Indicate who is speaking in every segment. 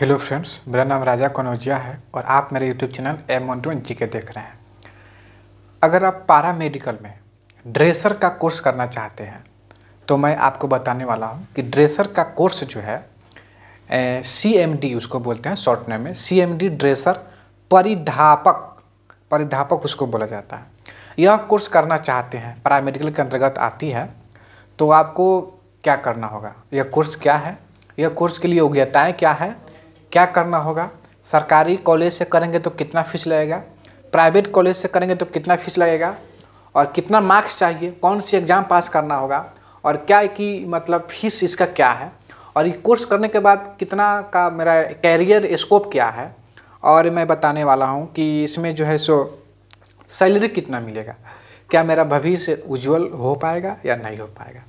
Speaker 1: hello friends मेरा नाम राजा कनौजिया है और आप मेरे YouTube channel M one two N G के देख रहे हैं अगर आप पारा मेडिकल में ड्रेसर का कोर्स करना चाहते हैं तो मैं आपको बताने वाला हूँ कि ड्रेसर का कोर्स जो है सी एम डी उसको बोलते हैं शॉर्ट नेम में सी एम डी ड्रेसर परिधापक परिधापक उसको बोला जाता है यह कोर्स करना चाहते हैं मेडिकल के अंतर्गत आती है तो आपको क्या करना होगा यह कोर्स क्या है यह कोर्स के लिए योग्यताएँ क्या है क्या करना होगा सरकारी कॉलेज से करेंगे तो कितना फीस लगेगा प्राइवेट कॉलेज से करेंगे तो कितना फीस लगेगा और कितना मार्क्स चाहिए कौन सी एग्ज़ाम पास करना होगा और क्या कि मतलब फीस इसका क्या है और ये कोर्स करने के बाद कितना का मेरा कैरियर स्कोप क्या है और मैं बताने वाला हूँ कि इसमें जो है सो सैलरी कितना मिलेगा क्या मेरा भविष्य उज्जवल हो पाएगा या नहीं हो पाएगा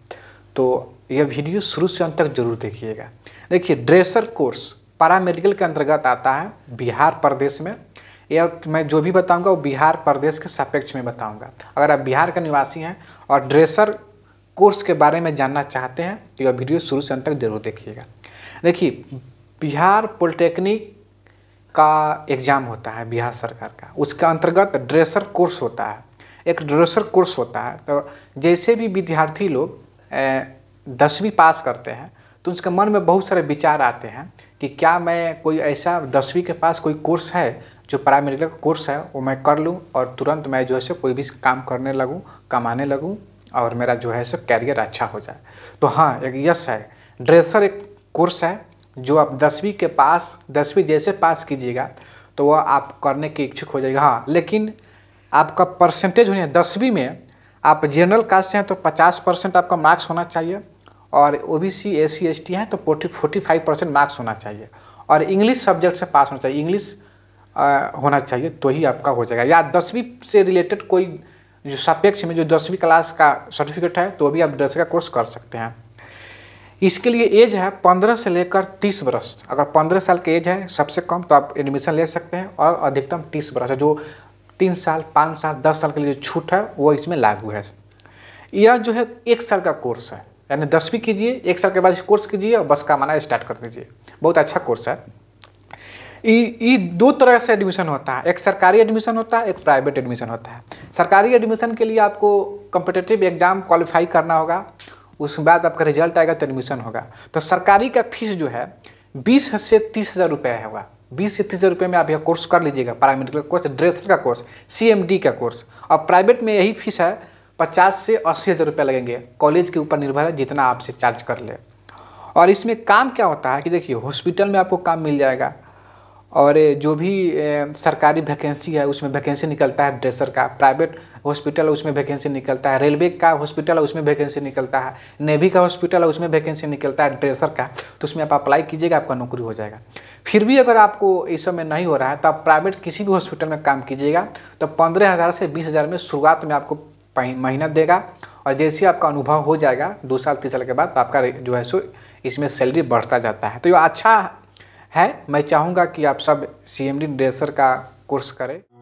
Speaker 1: तो यह वीडियो शुरू से अंत तक जरूर देखिएगा देखिए ड्रेसर कोर्स पारा मेडिकल के अंतर्गत आता है बिहार प्रदेश में या मैं जो भी बताऊंगा वो बिहार प्रदेश के सापेक्ष में बताऊंगा अगर आप बिहार के निवासी हैं और ड्रेसर कोर्स के बारे में जानना चाहते हैं तो यह वीडियो शुरू से अंत तक जरूर देखिएगा देखिए बिहार पॉलिटेक्निक का एग्ज़ाम होता है बिहार सरकार का उसके अंतर्गत ड्रेसर कोर्स होता है एक ड्रेसर कोर्स होता है तो जैसे भी विद्यार्थी लोग दसवीं पास करते हैं तो उसके मन में बहुत सारे विचार आते हैं कि क्या मैं कोई ऐसा दसवीं के पास कोई कोर्स है जो पैरामेडिकल का कोर्स है वो मैं कर लूँ और तुरंत मैं जो है सो कोई भी काम करने लगूँ कमाने लगूँ और मेरा जो है सो कैरियर अच्छा हो जाए तो हाँ एक यस है ड्रेसर एक कोर्स है जो आप दसवीं के पास दसवीं जैसे पास कीजिएगा तो वह आप करने के इच्छुक हो जाएगा हाँ लेकिन आपका परसेंटेज होने दसवीं में आप जनरल कास्ट से हैं तो पचास परसेंट आपका मार्क्स होना चाहिए और O B C S C S T हैं तो forty forty five percent marks होना चाहिए और इंग्लिश सब्जेक्ट से पास होना चाहिए इंग्लिश होना चाहिए तो ही आपका हो जाएगा या दसवीं से रिलेटेड कोई जो सापेक्ष में जो दसवीं क्लास का सर्टिफिकेट है तो भी आप दसवीं का कोर्स कर सकते हैं इसके लिए एज है पंद्रह से लेकर तीस वर्ष अगर पंद्रह साल की एज है सबसे कम तो आप एडमिशन ले सकते हैं और अधिकतम तीस वर्ष है जो तीन साल पाँच साल दस साल के लिए जो छूट है वो इसमें लागू है यह जो है एक साल का कोर्स है यानी दसवीं कीजिए एक साल के बाद इस कोर्स कीजिए और बस का माना स्टार्ट कर दीजिए बहुत अच्छा कोर्स है ये दो तरह से एडमिशन होता है एक सरकारी एडमिशन होता है एक प्राइवेट एडमिशन होता है सरकारी एडमिशन के लिए आपको कॉम्पिटेटिव एग्जाम क्वालिफाई करना होगा उसके बाद आपका रिजल्ट आएगा तो एडमिशन होगा तो सरकारी का फीस जो है बीस से तीस हज़ार रुपये होगा बीस से तीस हज़ार रुपये में आप यह कोर्स कर लीजिएगा पैरामेडिकल कोर्स ड्रेसर का कोर्स सी का कोर्स और प्राइवेट में यही फीस है पचास से अस्सी हज़ार रुपये लगेंगे कॉलेज के ऊपर निर्भर है जितना आपसे चार्ज कर ले और इसमें काम क्या होता है कि देखिए हॉस्पिटल में आपको काम मिल जाएगा और जो भी सरकारी वैकेंसी है उसमें वैकेंसी निकलता है ड्रेसर का प्राइवेट हॉस्पिटल है उसमें वैकेंसी निकलता है रेलवे का हॉस्पिटल है उसमें वैकेंसी निकलता है नेवी का हॉस्पिटल है उसमें वैकेंसी निकलता है ड्रेसर का तो उसमें आप अप्लाई कीजिएगा आपका नौकरी हो जाएगा फिर भी अगर आपको इस समय नहीं हो रहा है तो आप प्राइवेट किसी भी हॉस्पिटल में काम कीजिएगा तो पंद्रह हज़ार से बीस हज़ार में शुरुआत में आपको मेहनत देगा और जैसे आपका अनुभव हो जाएगा दो साल तीन साल के बाद आपका जो है सो इसमें सैलरी बढ़ता जाता है तो ये अच्छा है मैं चाहूँगा कि आप सब सी एम डी का कोर्स करें